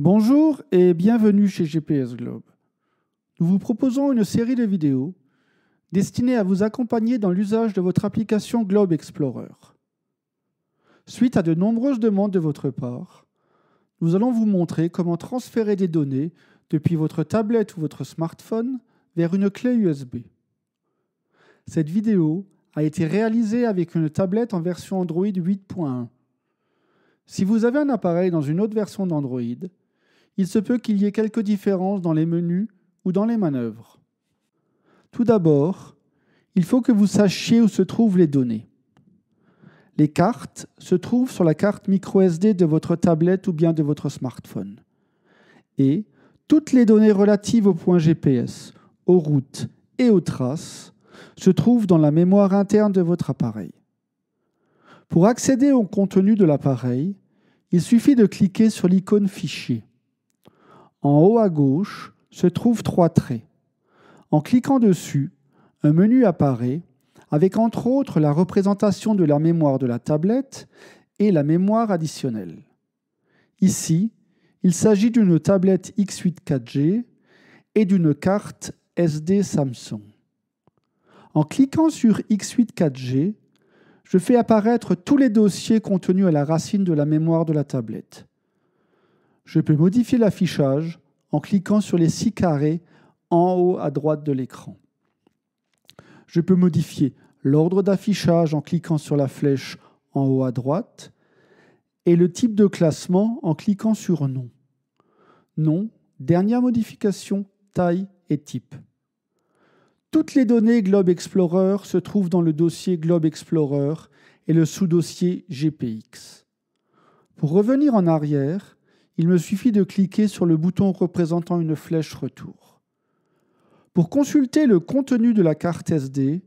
Bonjour et bienvenue chez GPS Globe. Nous vous proposons une série de vidéos destinées à vous accompagner dans l'usage de votre application Globe Explorer. Suite à de nombreuses demandes de votre part, nous allons vous montrer comment transférer des données depuis votre tablette ou votre smartphone vers une clé USB. Cette vidéo a été réalisée avec une tablette en version Android 8.1. Si vous avez un appareil dans une autre version d'Android, il se peut qu'il y ait quelques différences dans les menus ou dans les manœuvres. Tout d'abord, il faut que vous sachiez où se trouvent les données. Les cartes se trouvent sur la carte micro SD de votre tablette ou bien de votre smartphone. Et toutes les données relatives au point GPS, aux routes et aux traces se trouvent dans la mémoire interne de votre appareil. Pour accéder au contenu de l'appareil, il suffit de cliquer sur l'icône Fichier en haut à gauche, se trouvent trois traits. En cliquant dessus, un menu apparaît avec entre autres la représentation de la mémoire de la tablette et la mémoire additionnelle. Ici, il s'agit d'une tablette X8 4G et d'une carte SD Samsung. En cliquant sur X8 4G, je fais apparaître tous les dossiers contenus à la racine de la mémoire de la tablette. Je peux modifier l'affichage en cliquant sur les six carrés en haut à droite de l'écran. Je peux modifier l'ordre d'affichage en cliquant sur la flèche en haut à droite et le type de classement en cliquant sur Nom. Nom, dernière modification, taille et type. Toutes les données Globe Explorer se trouvent dans le dossier Globe Explorer et le sous-dossier GPX. Pour revenir en arrière, il me suffit de cliquer sur le bouton représentant une flèche retour. Pour consulter le contenu de la carte SD,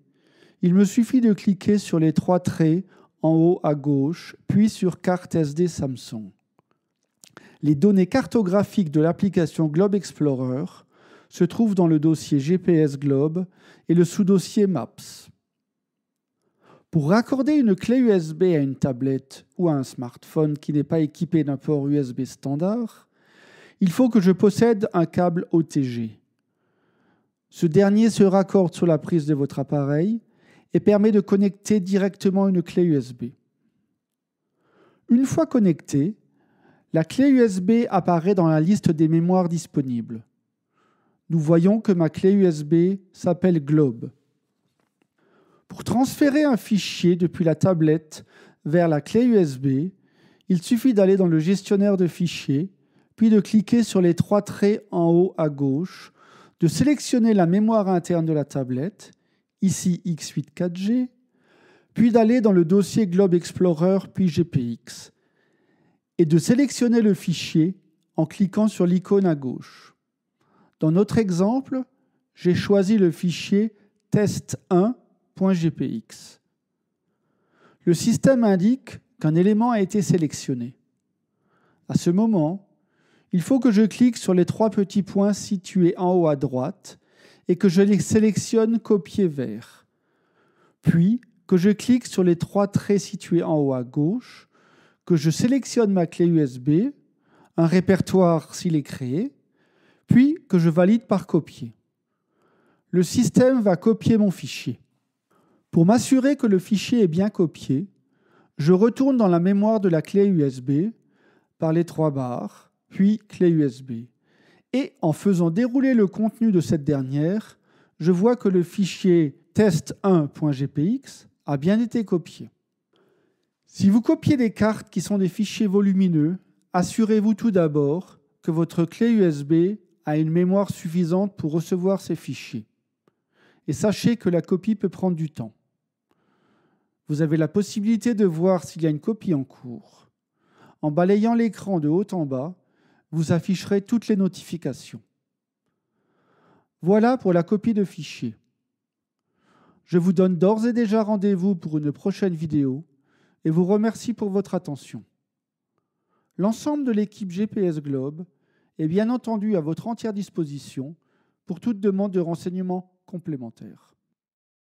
il me suffit de cliquer sur les trois traits en haut à gauche, puis sur Carte SD Samsung. Les données cartographiques de l'application Globe Explorer se trouvent dans le dossier GPS Globe et le sous-dossier Maps. Pour raccorder une clé USB à une tablette ou à un smartphone qui n'est pas équipé d'un port USB standard, il faut que je possède un câble OTG. Ce dernier se raccorde sur la prise de votre appareil et permet de connecter directement une clé USB. Une fois connectée, la clé USB apparaît dans la liste des mémoires disponibles. Nous voyons que ma clé USB s'appelle Globe. Pour transférer un fichier depuis la tablette vers la clé USB, il suffit d'aller dans le gestionnaire de fichiers, puis de cliquer sur les trois traits en haut à gauche, de sélectionner la mémoire interne de la tablette, ici x 84 g puis d'aller dans le dossier Globe Explorer puis GPX, et de sélectionner le fichier en cliquant sur l'icône à gauche. Dans notre exemple, j'ai choisi le fichier test1 .gpx. Le système indique qu'un élément a été sélectionné. À ce moment, il faut que je clique sur les trois petits points situés en haut à droite et que je les sélectionne copier vert, Puis, que je clique sur les trois traits situés en haut à gauche, que je sélectionne ma clé USB, un répertoire s'il est créé, puis que je valide par copier. Le système va copier mon fichier. Pour m'assurer que le fichier est bien copié, je retourne dans la mémoire de la clé USB par les trois barres, puis clé USB. Et en faisant dérouler le contenu de cette dernière, je vois que le fichier test1.gpx a bien été copié. Si vous copiez des cartes qui sont des fichiers volumineux, assurez-vous tout d'abord que votre clé USB a une mémoire suffisante pour recevoir ces fichiers. Et sachez que la copie peut prendre du temps. Vous avez la possibilité de voir s'il y a une copie en cours. En balayant l'écran de haut en bas, vous afficherez toutes les notifications. Voilà pour la copie de fichier. Je vous donne d'ores et déjà rendez-vous pour une prochaine vidéo et vous remercie pour votre attention. L'ensemble de l'équipe GPS Globe est bien entendu à votre entière disposition pour toute demande de renseignements complémentaires.